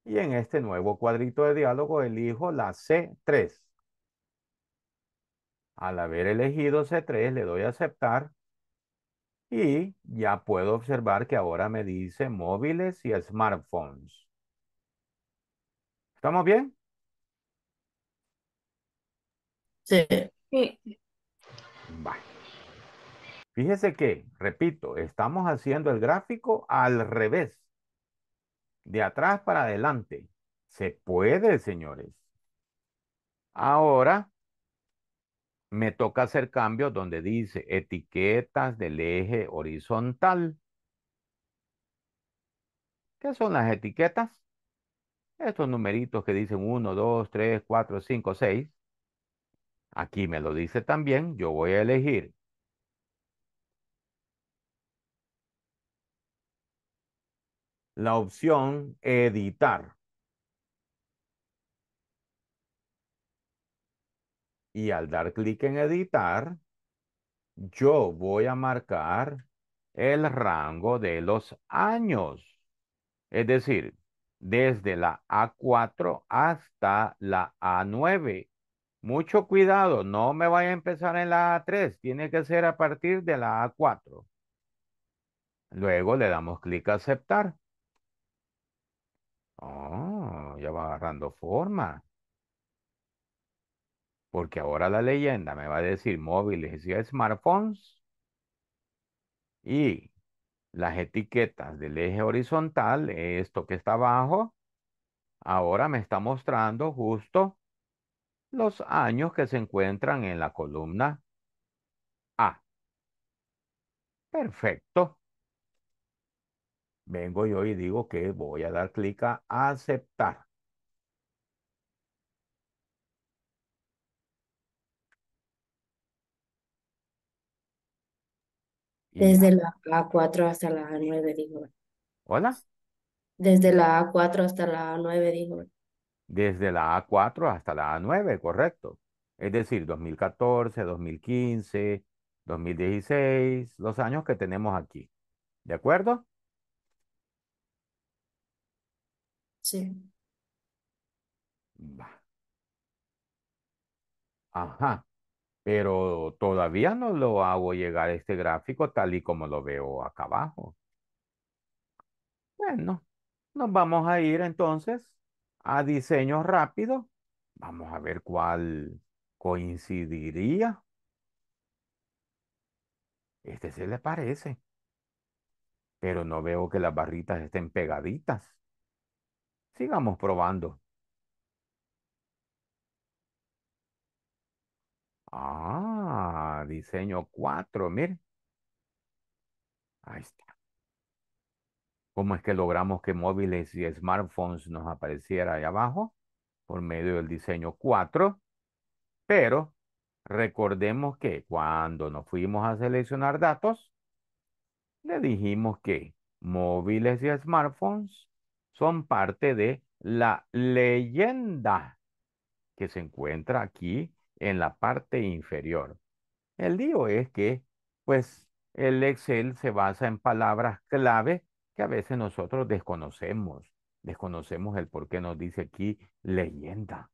Y en este nuevo cuadrito de diálogo elijo la C3. Al haber elegido C3 le doy a aceptar. Y ya puedo observar que ahora me dice móviles y smartphones. ¿Estamos bien? Este, sí. Fíjese que, repito, estamos haciendo el gráfico al revés, de atrás para adelante. Se puede, señores. Ahora me toca hacer cambios donde dice etiquetas del eje horizontal. ¿Qué son las etiquetas? Estos numeritos que dicen 1, 2, 3, 4, 5, 6. Aquí me lo dice también, yo voy a elegir la opción editar. Y al dar clic en editar, yo voy a marcar el rango de los años. Es decir, desde la A4 hasta la A9 mucho cuidado, no me vaya a empezar en la A3, tiene que ser a partir de la A4. Luego le damos clic a aceptar. Oh, ya va agarrando forma. Porque ahora la leyenda me va a decir móviles y smartphones. Y las etiquetas del eje horizontal, esto que está abajo, ahora me está mostrando justo los años que se encuentran en la columna A. Perfecto. Vengo yo y digo que voy a dar clic a aceptar. Desde la A4 hasta la A9, digo. ¿Hola? Desde la A4 hasta la A9, digo desde la A4 hasta la A9, correcto. Es decir, 2014, 2015, 2016, los años que tenemos aquí. ¿De acuerdo? Sí. Ajá, pero todavía no lo hago llegar a este gráfico tal y como lo veo acá abajo. Bueno, nos vamos a ir entonces a diseño rápido. vamos a ver cuál coincidiría. Este se le parece, pero no veo que las barritas estén pegaditas. Sigamos probando. Ah, diseño 4, mire. Ahí está cómo es que logramos que móviles y smartphones nos apareciera ahí abajo por medio del diseño 4, pero recordemos que cuando nos fuimos a seleccionar datos, le dijimos que móviles y smartphones son parte de la leyenda que se encuentra aquí en la parte inferior. El lío es que, pues, el Excel se basa en palabras clave a veces nosotros desconocemos, desconocemos el por qué nos dice aquí leyenda.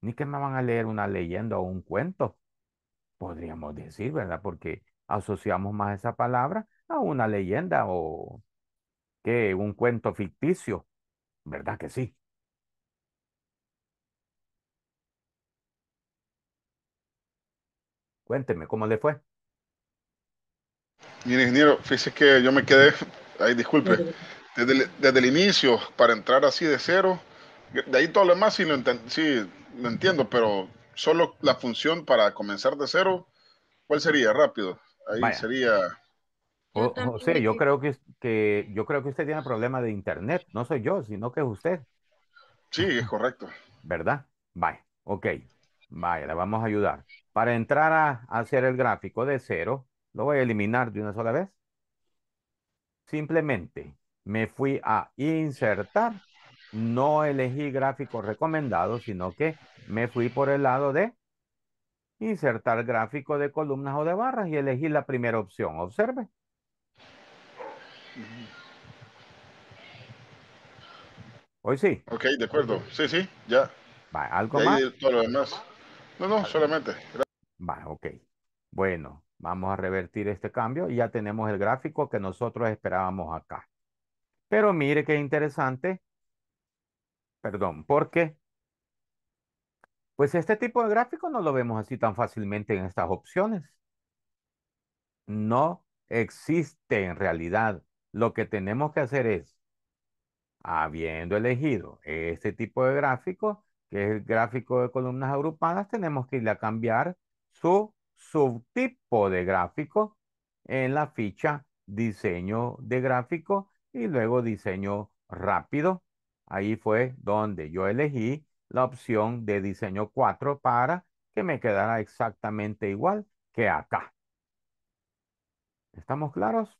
Ni que me van a leer una leyenda o un cuento, podríamos decir, ¿verdad? Porque asociamos más esa palabra a una leyenda o que un cuento ficticio, ¿verdad que sí? Cuénteme, ¿cómo le fue? Mire, ingeniero, fíjese que yo me quedé Ahí, disculpe. Desde, el, inicio, para entrar así de cero, de ahí todo lo demás sí lo, entiendo, pero solo la función para comenzar de cero, ¿cuál sería? Rápido. Ahí sería... O, José, yo creo que, que, yo creo que usted tiene problema de internet. No soy yo, sino que es usted. Sí, es correcto. ¿Verdad? Vaya, ok. Vaya, le vamos a ayudar. Para entrar a hacer el gráfico de cero, lo voy a eliminar de una sola vez. Simplemente me fui a insertar, no elegí gráfico recomendado, sino que me fui por el lado de insertar gráfico de columnas o de barras y elegí la primera opción. Observe. Hoy sí. Ok, de acuerdo. Sí, sí, ya. Va, ¿algo más? No, no, solamente. Va, ok. Bueno, Vamos a revertir este cambio y ya tenemos el gráfico que nosotros esperábamos acá. Pero mire qué interesante. Perdón, ¿por qué? pues este tipo de gráfico no lo vemos así tan fácilmente en estas opciones. No existe en realidad. Lo que tenemos que hacer es, habiendo elegido este tipo de gráfico, que es el gráfico de columnas agrupadas, tenemos que ir a cambiar su subtipo de gráfico en la ficha diseño de gráfico y luego diseño rápido. Ahí fue donde yo elegí la opción de diseño 4 para que me quedara exactamente igual que acá. ¿Estamos claros?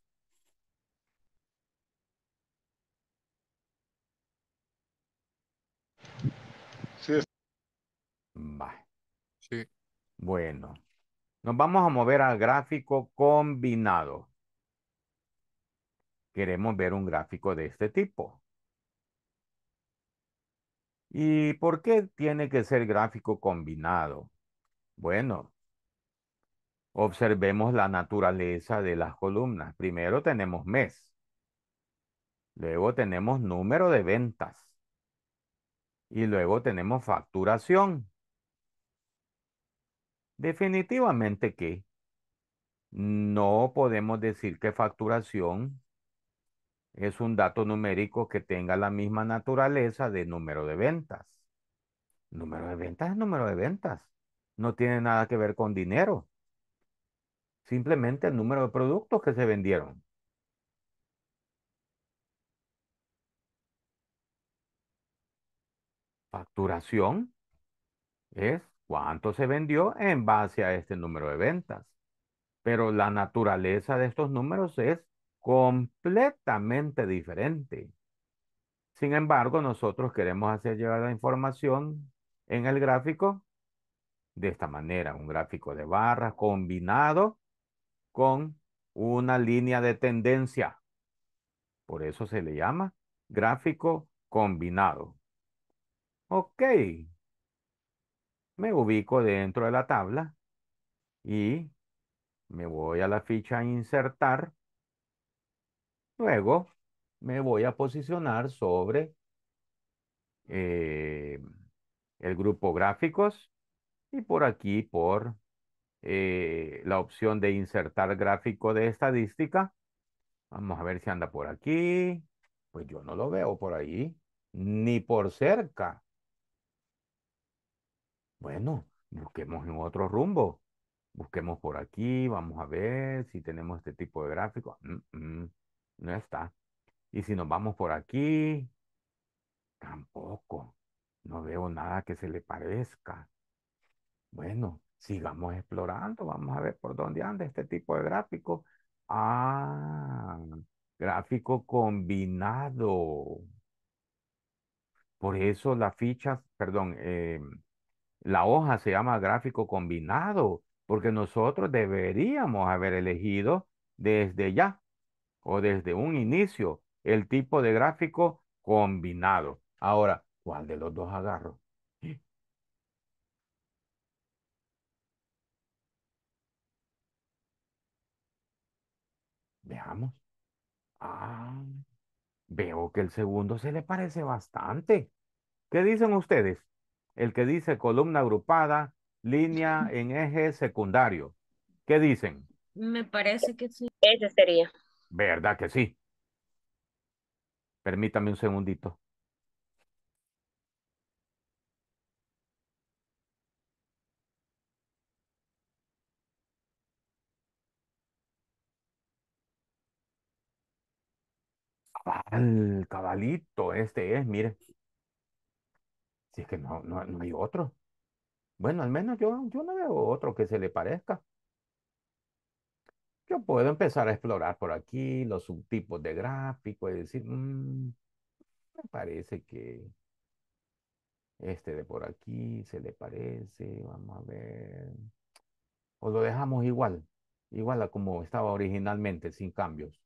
Sí. Sí. Bueno. Nos vamos a mover al gráfico combinado. Queremos ver un gráfico de este tipo. ¿Y por qué tiene que ser gráfico combinado? Bueno, observemos la naturaleza de las columnas. Primero tenemos mes. Luego tenemos número de ventas. Y luego tenemos facturación. Definitivamente que no podemos decir que facturación es un dato numérico que tenga la misma naturaleza de número de ventas. Número de ventas es número de ventas. No tiene nada que ver con dinero. Simplemente el número de productos que se vendieron. Facturación es cuánto se vendió en base a este número de ventas. Pero la naturaleza de estos números es completamente diferente. Sin embargo, nosotros queremos hacer llegar la información en el gráfico de esta manera, un gráfico de barras combinado con una línea de tendencia. Por eso se le llama gráfico combinado. Ok, me ubico dentro de la tabla y me voy a la ficha insertar. Luego me voy a posicionar sobre eh, el grupo gráficos y por aquí por eh, la opción de insertar gráfico de estadística. Vamos a ver si anda por aquí. Pues yo no lo veo por ahí, ni por cerca. Bueno, busquemos en otro rumbo. Busquemos por aquí, vamos a ver si tenemos este tipo de gráfico. Mm, mm, no está. Y si nos vamos por aquí, tampoco. No veo nada que se le parezca. Bueno, sigamos explorando. Vamos a ver por dónde anda este tipo de gráfico. Ah, gráfico combinado. Por eso las fichas, perdón, eh, la hoja se llama gráfico combinado, porque nosotros deberíamos haber elegido desde ya o desde un inicio el tipo de gráfico combinado. Ahora, ¿cuál de los dos agarro? (gasps) Veamos. Ah, veo que el segundo se le parece bastante. ¿Qué dicen ustedes? el que dice columna agrupada, línea (laughs) en eje secundario. ¿Qué dicen? Me parece que sí. Ese sería. ¿Verdad que sí? Permítame un segundito. Cabal, cabalito, este es, mire. Si es que no, no, hay otro. Bueno, al menos yo, yo no veo otro que se le parezca. Yo puedo empezar a explorar por aquí los subtipos de gráfico y decir, mm, me parece que este de por aquí se le parece, vamos a ver. O lo dejamos igual, igual a como estaba originalmente, sin cambios.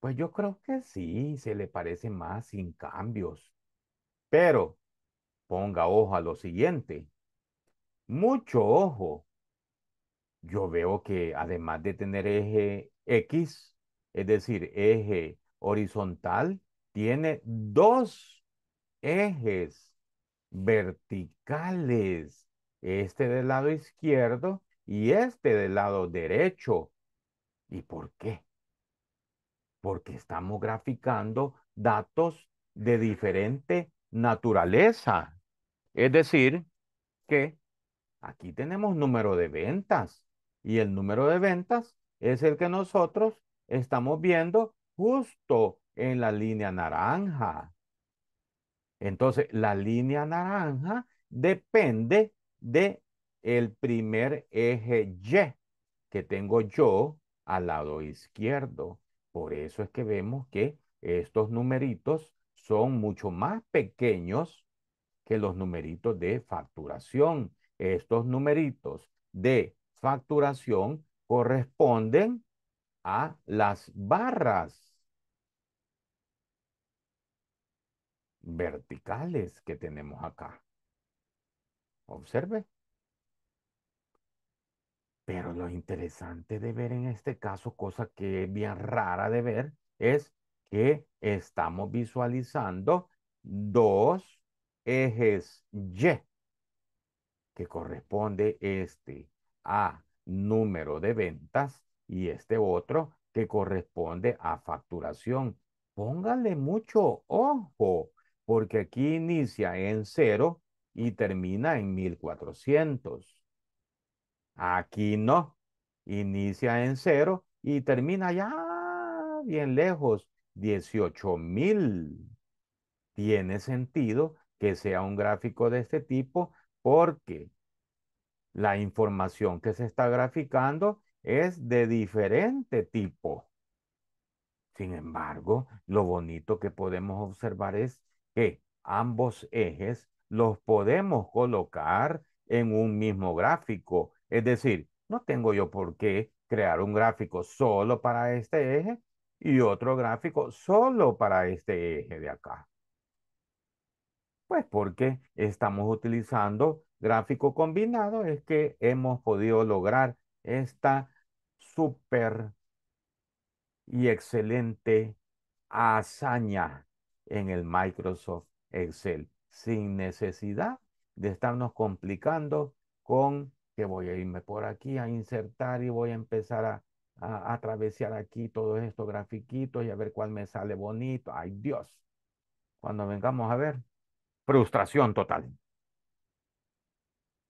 Pues yo creo que sí, se le parece más sin cambios. Pero ponga ojo a lo siguiente. Mucho ojo. Yo veo que además de tener eje X, es decir, eje horizontal, tiene dos ejes verticales. Este del lado izquierdo y este del lado derecho. ¿Y por qué? Porque estamos graficando datos de diferente naturaleza. Es decir, que aquí tenemos número de ventas y el número de ventas es el que nosotros estamos viendo justo en la línea naranja. Entonces, la línea naranja depende de el primer eje Y que tengo yo al lado izquierdo. Por eso es que vemos que estos numeritos son mucho más pequeños que los numeritos de facturación. Estos numeritos de facturación corresponden a las barras verticales que tenemos acá. Observe. Pero lo interesante de ver en este caso, cosa que es bien rara de ver, es que estamos visualizando dos ejes Y, que corresponde este a número de ventas y este otro que corresponde a facturación. Póngale mucho ojo, porque aquí inicia en cero y termina en 1400. Aquí no, inicia en cero y termina ya bien lejos 18.000 mil. Tiene sentido que sea un gráfico de este tipo porque la información que se está graficando es de diferente tipo. Sin embargo, lo bonito que podemos observar es que ambos ejes los podemos colocar en un mismo gráfico. Es decir, no tengo yo por qué crear un gráfico solo para este eje, y otro gráfico solo para este eje de acá. Pues porque estamos utilizando gráfico combinado es que hemos podido lograr esta súper y excelente hazaña en el Microsoft Excel sin necesidad de estarnos complicando con que voy a irme por aquí a insertar y voy a empezar a a, aquí todos estos grafiquitos y a ver cuál me sale bonito. Ay Dios, cuando vengamos a ver, frustración total.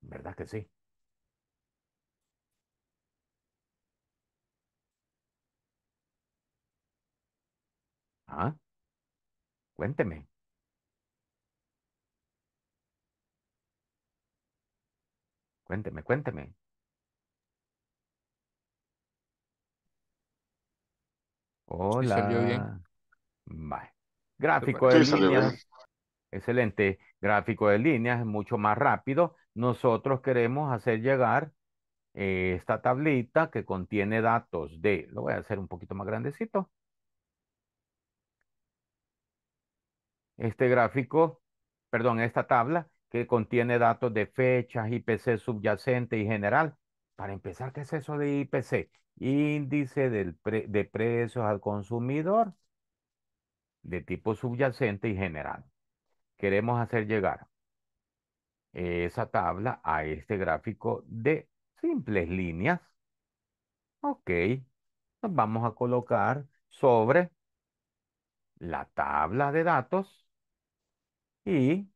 ¿Verdad que sí? ¿Ah? Cuénteme. Cuénteme, cuénteme. Hola. salió bien. Gráfico de líneas. Excelente. Gráfico de líneas, mucho más rápido. Nosotros queremos hacer llegar eh, esta tablita que contiene datos de, lo voy a hacer un poquito más grandecito. Este gráfico, perdón, esta tabla que contiene datos de fechas, IPC subyacente y general para empezar, ¿qué es eso de IPC? Índice de precios al consumidor de tipo subyacente y general. Queremos hacer llegar esa tabla a este gráfico de simples líneas. Ok, nos vamos a colocar sobre la tabla de datos y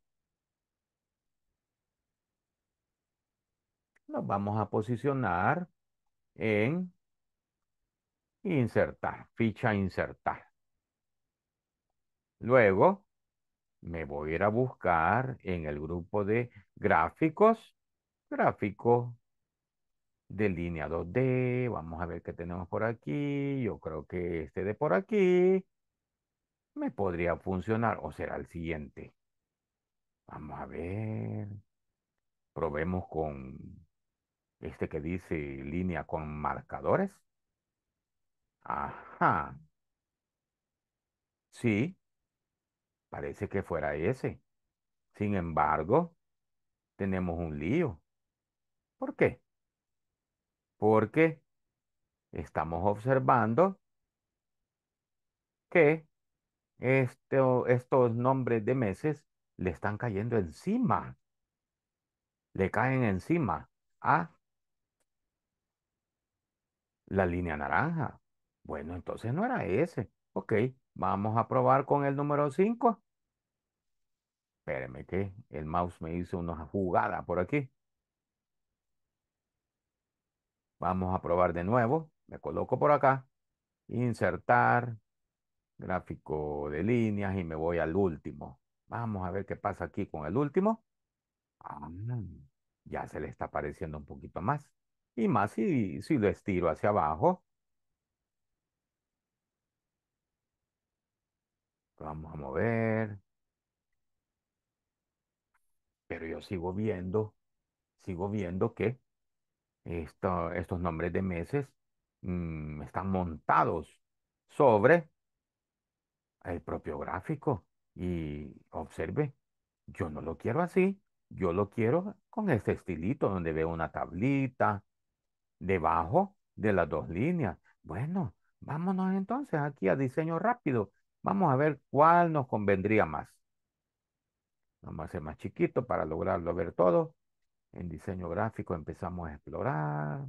Nos vamos a posicionar en insertar, ficha insertar. Luego me voy a ir a buscar en el grupo de gráficos, gráfico de línea 2D, vamos a ver qué tenemos por aquí, yo creo que este de por aquí me podría funcionar o será el siguiente. Vamos a ver, probemos con este que dice línea con marcadores. Ajá. Sí, parece que fuera ese. Sin embargo, tenemos un lío. ¿Por qué? Porque estamos observando que este, estos nombres de meses le están cayendo encima. Le caen encima a la línea naranja. Bueno, entonces no era ese. Ok, vamos a probar con el número 5. Espérenme que el mouse me hizo una jugada por aquí. Vamos a probar de nuevo. Me coloco por acá. Insertar. Gráfico de líneas y me voy al último. Vamos a ver qué pasa aquí con el último. Ah, ya se le está apareciendo un poquito más. Y más si, si lo estiro hacia abajo. Vamos a mover. Pero yo sigo viendo, sigo viendo que estos nombres de meses mm, están montados sobre el propio gráfico. Y observe, yo no lo quiero así, yo lo quiero con este estilito donde veo una tablita, debajo de las dos líneas. Bueno, vámonos entonces aquí a diseño rápido. Vamos a ver cuál nos convendría más. Vamos a hacer más chiquito para lograrlo ver todo. En diseño gráfico empezamos a explorar.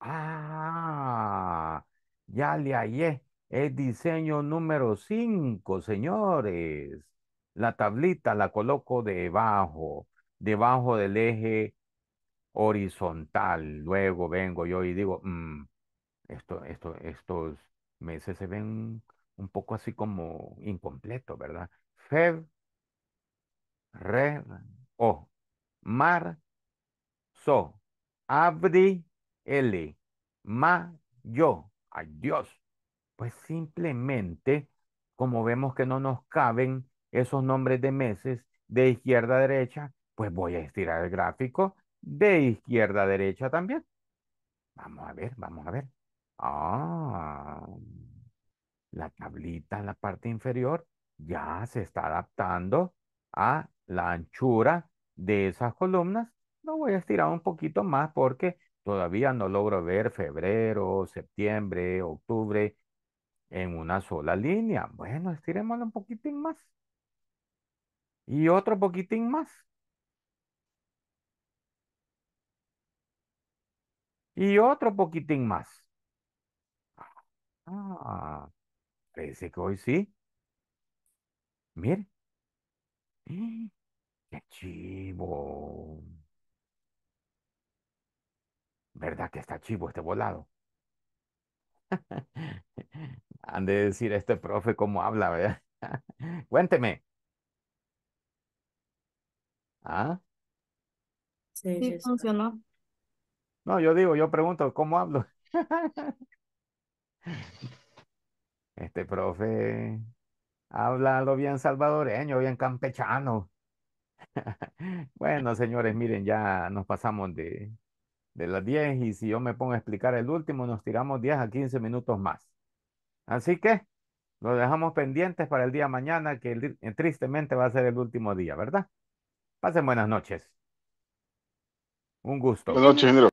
Ah, ya le hallé. el diseño número 5, señores. La tablita la coloco debajo debajo del eje horizontal. Luego vengo yo y digo, mm, esto, esto, estos meses se ven un poco así como incompleto ¿verdad? Feb, re, o, mar, so, abri, l, ma, yo. Adiós. Pues simplemente, como vemos que no nos caben esos nombres de meses de izquierda a derecha, pues voy a estirar el gráfico de izquierda a derecha también. Vamos a ver, vamos a ver. Ah, la tablita en la parte inferior ya se está adaptando a la anchura de esas columnas. Lo voy a estirar un poquito más porque todavía no logro ver febrero, septiembre, octubre en una sola línea. Bueno, estirémoslo un poquitín más. Y otro poquitín más. Y otro poquitín más. Ah, parece que hoy sí. Mire. ¡Eh! ¡Qué chivo! ¿Verdad que está chivo este volado? (laughs) Han de decir a este profe cómo habla, ¿verdad? (laughs) Cuénteme. ¿Ah? Sí, sí, funcionó. No, yo digo, yo pregunto, ¿cómo hablo? (laughs) Este profe habla lo bien salvadoreño, bien campechano. (laughs) Bueno, señores, miren, ya nos pasamos de, las 10 y si yo me pongo a explicar el último, nos tiramos 10 a 15 minutos más. Así que lo dejamos pendientes para el día mañana, que eh, tristemente va a ser el último día, ¿verdad? Pasen buenas noches. Un gusto. Buenas noches,